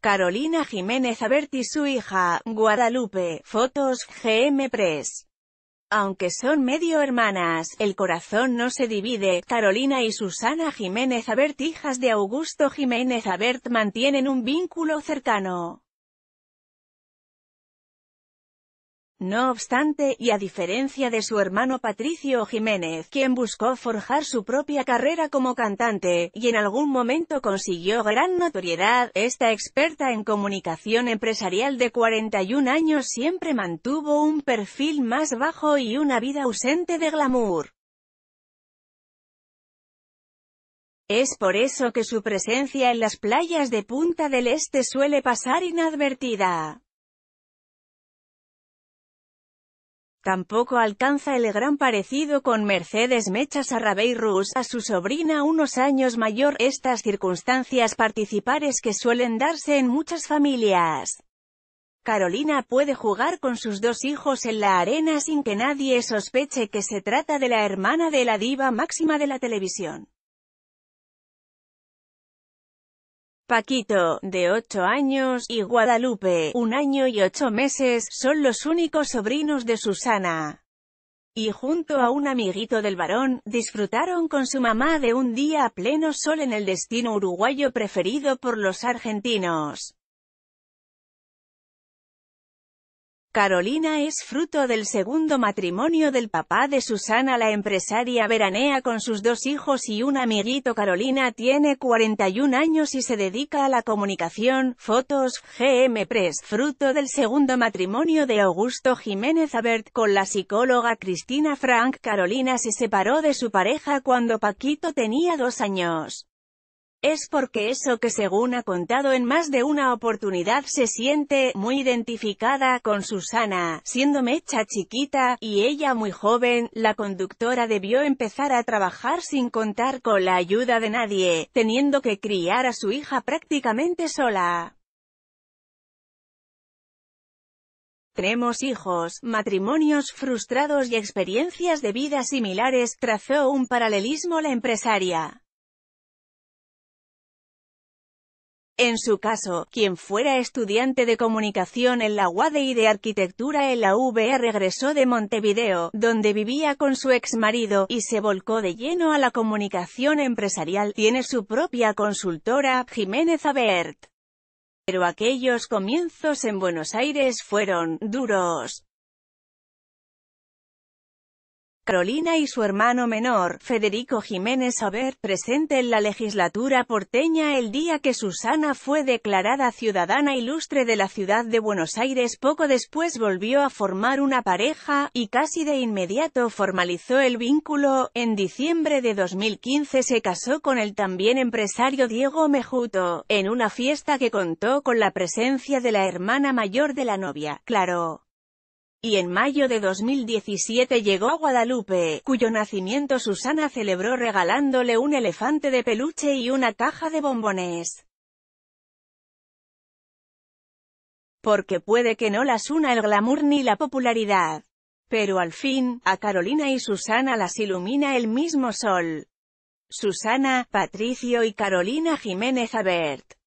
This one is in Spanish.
Carolina Jiménez Abert y su hija, Guadalupe, fotos, GM Press. Aunque son medio hermanas, el corazón no se divide, Carolina y Susana Jiménez Abert hijas de Augusto Jiménez Abert mantienen un vínculo cercano. No obstante, y a diferencia de su hermano Patricio Jiménez, quien buscó forjar su propia carrera como cantante, y en algún momento consiguió gran notoriedad, esta experta en comunicación empresarial de 41 años siempre mantuvo un perfil más bajo y una vida ausente de glamour. Es por eso que su presencia en las playas de Punta del Este suele pasar inadvertida. Tampoco alcanza el gran parecido con Mercedes Mecha Sarrabey Rus, a su sobrina unos años mayor. Estas circunstancias participares que suelen darse en muchas familias. Carolina puede jugar con sus dos hijos en la arena sin que nadie sospeche que se trata de la hermana de la diva máxima de la televisión. Paquito, de 8 años, y Guadalupe, un año y 8 meses, son los únicos sobrinos de Susana. Y junto a un amiguito del varón, disfrutaron con su mamá de un día a pleno sol en el destino uruguayo preferido por los argentinos. Carolina es fruto del segundo matrimonio del papá de Susana la empresaria veranea con sus dos hijos y un amiguito Carolina tiene 41 años y se dedica a la comunicación, fotos, GM Press, fruto del segundo matrimonio de Augusto Jiménez Abert con la psicóloga Cristina Frank. Carolina se separó de su pareja cuando Paquito tenía dos años. Es porque eso que según ha contado en más de una oportunidad se siente muy identificada con Susana, siendo Mecha chiquita, y ella muy joven, la conductora debió empezar a trabajar sin contar con la ayuda de nadie, teniendo que criar a su hija prácticamente sola. tenemos hijos, matrimonios frustrados y experiencias de vida similares, trazó un paralelismo la empresaria. En su caso, quien fuera estudiante de comunicación en la UADE y de arquitectura en la UB regresó de Montevideo, donde vivía con su ex marido, y se volcó de lleno a la comunicación empresarial. Tiene su propia consultora, Jiménez Abert. Pero aquellos comienzos en Buenos Aires fueron duros. Carolina y su hermano menor, Federico Jiménez Ober, presente en la legislatura porteña el día que Susana fue declarada ciudadana ilustre de la ciudad de Buenos Aires poco después volvió a formar una pareja, y casi de inmediato formalizó el vínculo, en diciembre de 2015 se casó con el también empresario Diego Mejuto, en una fiesta que contó con la presencia de la hermana mayor de la novia, claro y en mayo de 2017 llegó a Guadalupe, cuyo nacimiento Susana celebró regalándole un elefante de peluche y una caja de bombones. Porque puede que no las una el glamour ni la popularidad. Pero al fin, a Carolina y Susana las ilumina el mismo sol. Susana, Patricio y Carolina Jiménez Abert.